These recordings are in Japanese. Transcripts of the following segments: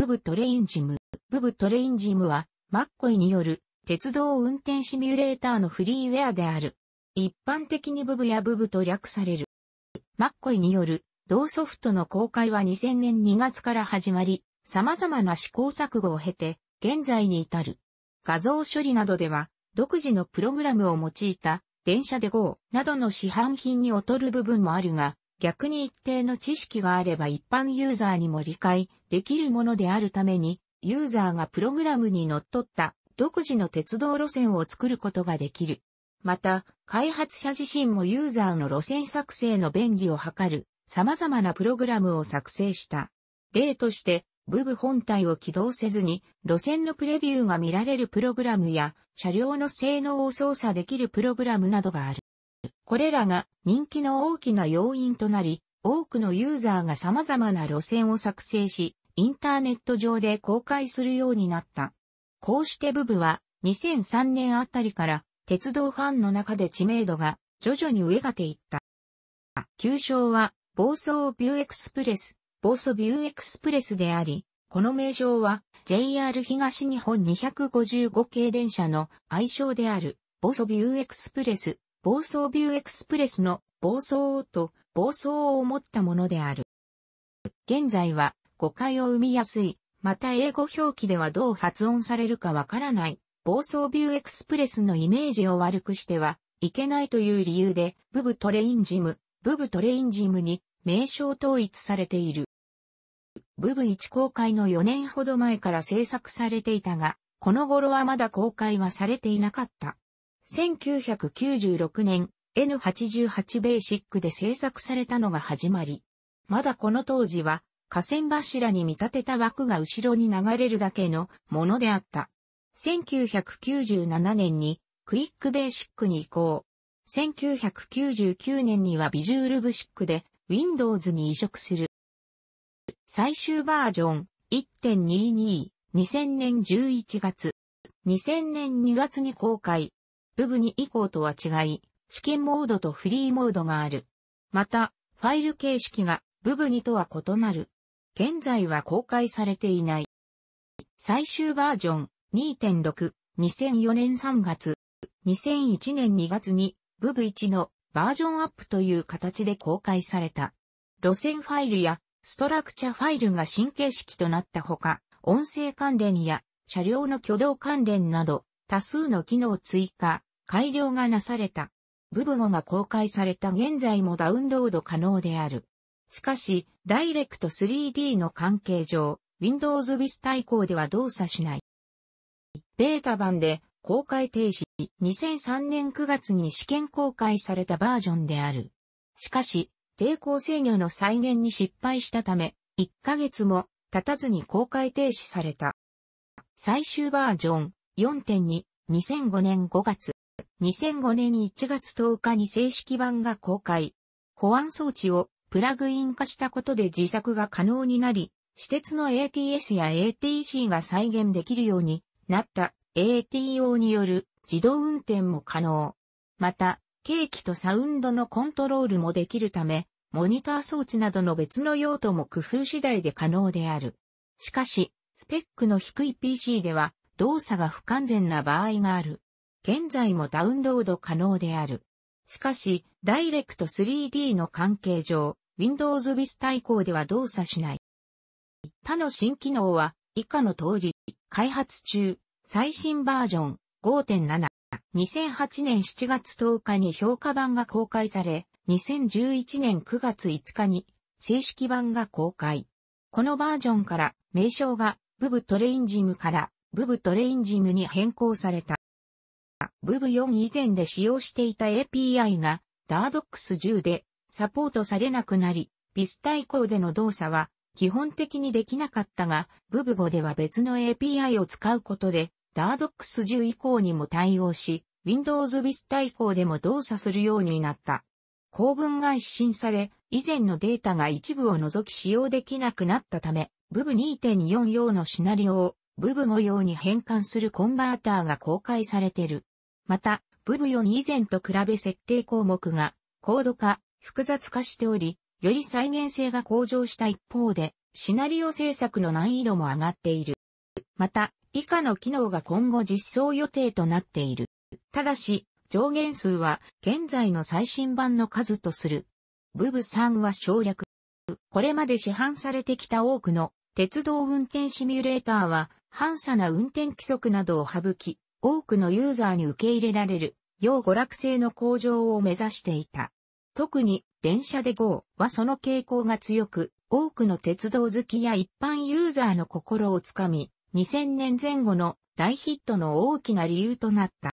ブブトレインジム。ブブトレインジムは、マッコイによる鉄道運転シミュレーターのフリーウェアである。一般的にブブやブブと略される。マッコイによる同ソフトの公開は2000年2月から始まり、様々な試行錯誤を経て、現在に至る。画像処理などでは、独自のプログラムを用いた、電車で GO などの市販品に劣る部分もあるが、逆に一定の知識があれば一般ユーザーにも理解できるものであるために、ユーザーがプログラムにのっとった独自の鉄道路線を作ることができる。また、開発者自身もユーザーの路線作成の便利を図る様々なプログラムを作成した。例として、部部本体を起動せずに路線のプレビューが見られるプログラムや車両の性能を操作できるプログラムなどがある。これらが人気の大きな要因となり、多くのユーザーが様々な路線を作成し、インターネット上で公開するようになった。こうしてブブは2003年あたりから鉄道ファンの中で知名度が徐々に上がっていった。旧称は暴走ビューエクスプレス、暴走ビューエクスプレスであり、この名称は JR 東日本255系電車の愛称である暴走ビューエクスプレス暴走ビューエクスプレスの暴走と暴走を持ったものである。現在は誤解を生みやすい、また英語表記ではどう発音されるかわからない、暴走ビューエクスプレスのイメージを悪くしてはいけないという理由で、ブブトレインジム、ブブトレインジムに名称統一されている。ブブ1公開の4年ほど前から制作されていたが、この頃はまだ公開はされていなかった。1996年 N88 ベーシックで制作されたのが始まり、まだこの当時は河川柱に見立てた枠が後ろに流れるだけのものであった。1997年にクイックベーシックに移行。1999年にはビジュールブシックで Windows に移植する。最終バージョン1.22、2000年11月。2000年2月に公開。部分2以降とは違い、試験モードとフリーモードがある。また、ファイル形式が部分2とは異なる。現在は公開されていない。最終バージョン2.6、2004年3月、2001年2月に部分1のバージョンアップという形で公開された。路線ファイルやストラクチャファイルが新形式となったほか、音声関連や車両の挙動関連など多数の機能追加、改良がなされた。ブブが公開された現在もダウンロード可能である。しかし、ダイレクト 3D の関係上、Windows Vista 以降では動作しない。ベータ版で公開停止、2003年9月に試験公開されたバージョンである。しかし、抵抗制御の再現に失敗したため、1ヶ月も経たずに公開停止された。最終バージョン4.2、2005年5月、2005年1月10日に正式版が公開。保安装置をプラグイン化したことで自作が可能になり、私鉄の ATS や ATC が再現できるようになった ATO による自動運転も可能。また、ケーキとサウンドのコントロールもできるため、モニター装置などの別の用途も工夫次第で可能である。しかし、スペックの低い PC では、動作が不完全な場合がある。現在もダウンロード可能である。しかし、ダイレクト 3D の関係上、Windows Vista 以降では動作しない。他の新機能は、以下の通り、開発中、最新バージョン5.7。2008年7月10日に評価版が公開され、2011年9月5日に正式版が公開。このバージョンから名称がブブトレインジムからブブトレインジムに変更された。ブブ4以前で使用していた API が DARDOX10 でサポートされなくなり、ビスタ移行での動作は基本的にできなかったが、ブブ5では別の API を使うことで DARDOX10 以降にも対応し、Windows ビスタ移行でも動作するようになった。公文が一新され、以前のデータが一部を除き使用できなくなったため、ブブ2.4用のシナリオをブブ模様に変換するコンバーターが公開されてる。また、ブブ4に以前と比べ設定項目が高度化、複雑化しており、より再現性が向上した一方で、シナリオ制作の難易度も上がっている。また、以下の機能が今後実装予定となっている。ただし、上限数は現在の最新版の数とする。ブブ3は省略。これまで市販されてきた多くの鉄道運転シミュレーターは反差な運転規則などを省き、多くのユーザーに受け入れられる、要娯楽性の向上を目指していた。特に、電車で GO はその傾向が強く、多くの鉄道好きや一般ユーザーの心をつかみ、2000年前後の大ヒットの大きな理由となった。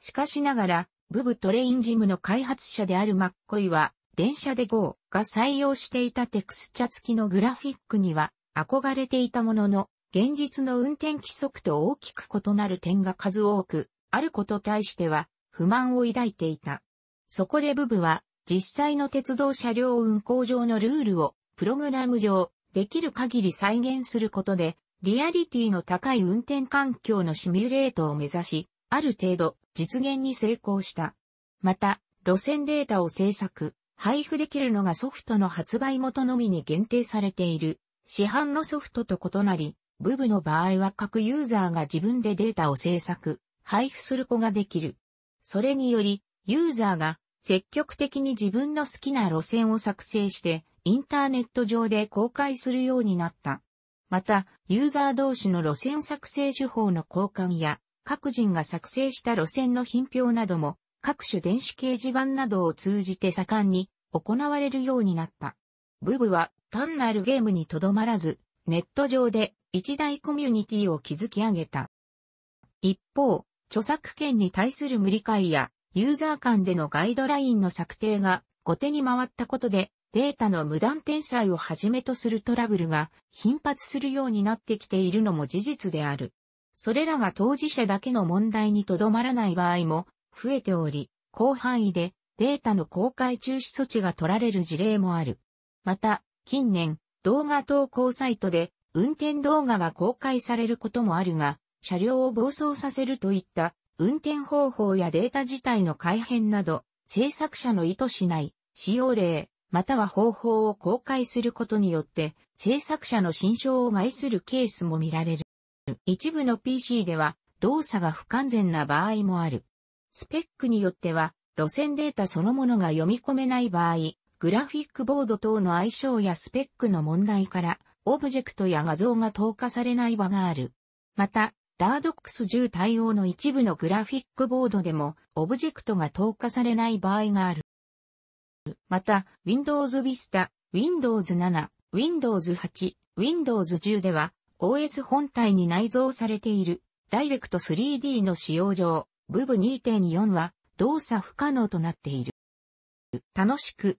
しかしながら、ブブトレインジムの開発者であるマッコイは、電車で GO が採用していたテクスチャ付きのグラフィックには憧れていたものの、現実の運転規則と大きく異なる点が数多く、あること対しては不満を抱いていた。そこでブブは実際の鉄道車両運行上のルールをプログラム上できる限り再現することでリアリティの高い運転環境のシミュレートを目指し、ある程度実現に成功した。また、路線データを制作、配布できるのがソフトの発売元のみに限定されている。市販のソフトと異なり、部部の場合は各ユーザーが自分でデータを制作、配布する子ができる。それにより、ユーザーが積極的に自分の好きな路線を作成して、インターネット上で公開するようになった。また、ユーザー同士の路線作成手法の交換や、各人が作成した路線の品評なども、各種電子掲示板などを通じて盛んに行われるようになった。ブブは単なるゲームにとどまらず、ネット上で一大コミュニティを築き上げた。一方、著作権に対する無理解や、ユーザー間でのガイドラインの策定が後手に回ったことで、データの無断転載をはじめとするトラブルが頻発するようになってきているのも事実である。それらが当事者だけの問題にとどまらない場合も増えており、広範囲でデータの公開中止措置が取られる事例もある。また、近年、動画投稿サイトで運転動画が公開されることもあるが、車両を暴走させるといった運転方法やデータ自体の改変など、制作者の意図しない使用例、または方法を公開することによって、制作者の心象を害するケースも見られる。一部の PC では動作が不完全な場合もある。スペックによっては、路線データそのものが読み込めない場合、グラフィックボード等の相性やスペックの問題から、オブジェクトや画像が投下されない場がある。また、ダードックス10対応の一部のグラフィックボードでも、オブジェクトが投下されない場合がある。また、Windows Vista、Windows 7、Windows 8、Windows 10では、OS 本体に内蔵されている、ダイレクト 3D の使用上、部分2.4は動作不可能となっている。楽しく、